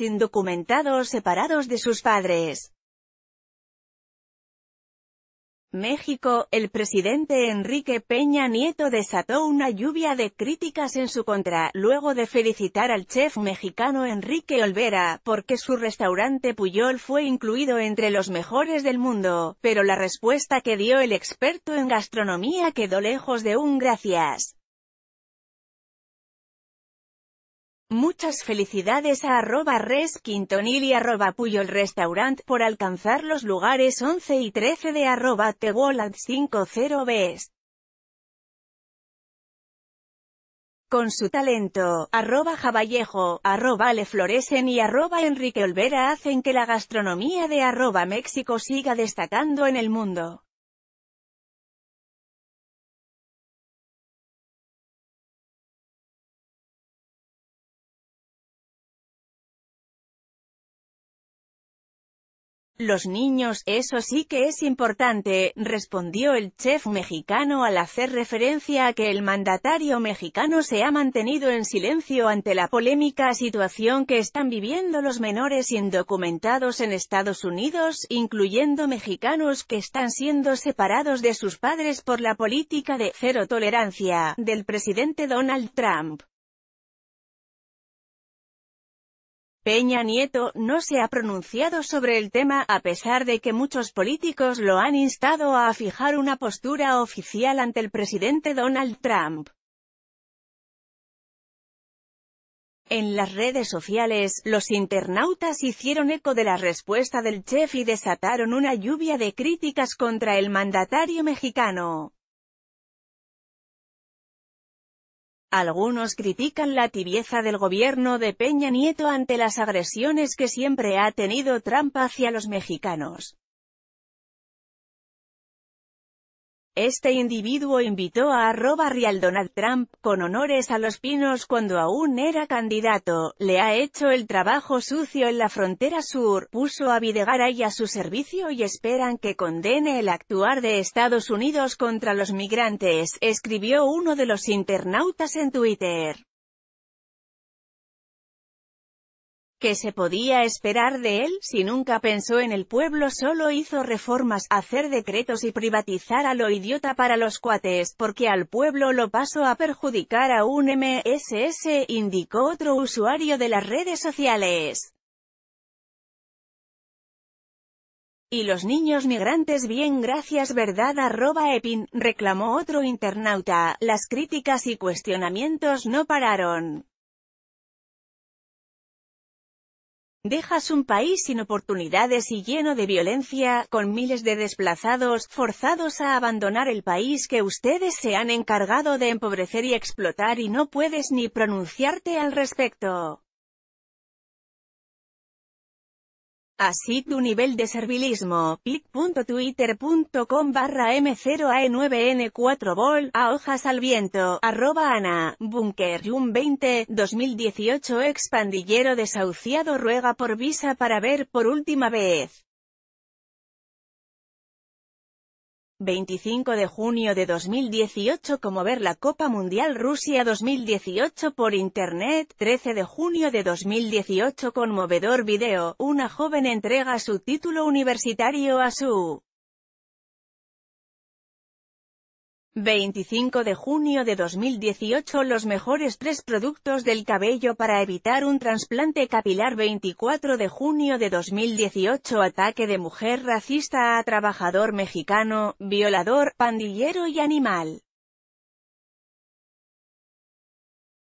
indocumentados separados de sus padres. México, el presidente Enrique Peña Nieto desató una lluvia de críticas en su contra, luego de felicitar al chef mexicano Enrique Olvera, porque su restaurante Puyol fue incluido entre los mejores del mundo, pero la respuesta que dio el experto en gastronomía quedó lejos de un gracias. Muchas felicidades a arroba res y arroba puyol restaurant por alcanzar los lugares 11 y 13 de arroba tewoland 50 bs Con su talento, arroba jaballejo, arroba lefloresen y arroba enrique olvera hacen que la gastronomía de arroba México siga destacando en el mundo. Los niños, eso sí que es importante, respondió el chef mexicano al hacer referencia a que el mandatario mexicano se ha mantenido en silencio ante la polémica situación que están viviendo los menores indocumentados en Estados Unidos, incluyendo mexicanos que están siendo separados de sus padres por la política de «cero tolerancia» del presidente Donald Trump. Peña Nieto no se ha pronunciado sobre el tema, a pesar de que muchos políticos lo han instado a fijar una postura oficial ante el presidente Donald Trump. En las redes sociales, los internautas hicieron eco de la respuesta del chef y desataron una lluvia de críticas contra el mandatario mexicano. Algunos critican la tibieza del gobierno de Peña Nieto ante las agresiones que siempre ha tenido Trump hacia los mexicanos. Este individuo invitó a arroba real Donald Trump, con honores a los pinos cuando aún era candidato, le ha hecho el trabajo sucio en la frontera sur, puso a Videgaray a su servicio y esperan que condene el actuar de Estados Unidos contra los migrantes, escribió uno de los internautas en Twitter. ¿Qué se podía esperar de él? Si nunca pensó en el pueblo solo hizo reformas, hacer decretos y privatizar a lo idiota para los cuates, porque al pueblo lo pasó a perjudicar a un MSS, indicó otro usuario de las redes sociales. Y los niños migrantes bien gracias verdad arroba Epin, reclamó otro internauta, las críticas y cuestionamientos no pararon. Dejas un país sin oportunidades y lleno de violencia, con miles de desplazados, forzados a abandonar el país que ustedes se han encargado de empobrecer y explotar y no puedes ni pronunciarte al respecto. Así tu nivel de servilismo, pic.twitter.com barra m 0 a 9 n 4 bol a hojas al viento, arroba ana, bunker 20, 2018 expandillero desahuciado ruega por visa para ver por última vez. 25 de junio de 2018 como ver la Copa Mundial Rusia 2018 por Internet, 13 de junio de 2018 conmovedor video, una joven entrega su título universitario a su 25 de junio de 2018 Los mejores tres productos del cabello para evitar un trasplante capilar 24 de junio de 2018 Ataque de mujer racista a trabajador mexicano, violador, pandillero y animal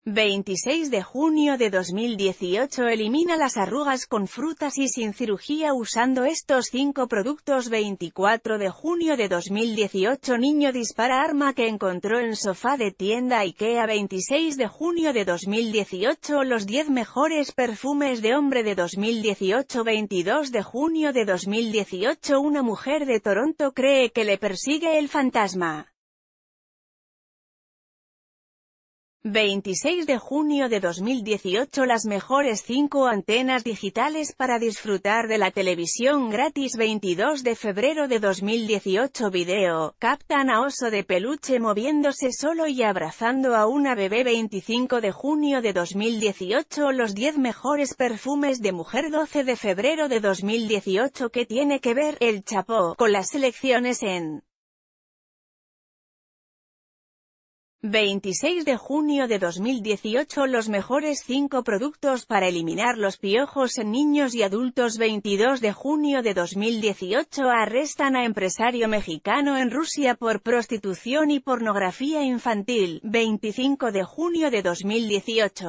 26 de junio de 2018 Elimina las arrugas con frutas y sin cirugía usando estos 5 productos 24 de junio de 2018 Niño dispara arma que encontró en sofá de tienda IKEA 26 de junio de 2018 Los 10 mejores perfumes de hombre de 2018 22 de junio de 2018 Una mujer de Toronto cree que le persigue el fantasma 26 de junio de 2018 Las mejores 5 antenas digitales para disfrutar de la televisión gratis 22 de febrero de 2018 Video, captan a oso de peluche moviéndose solo y abrazando a una bebé 25 de junio de 2018 Los 10 mejores perfumes de mujer 12 de febrero de 2018 que tiene que ver el chapó con las elecciones en 26 de junio de 2018 Los mejores cinco productos para eliminar los piojos en niños y adultos 22 de junio de 2018 Arrestan a empresario mexicano en Rusia por prostitución y pornografía infantil 25 de junio de 2018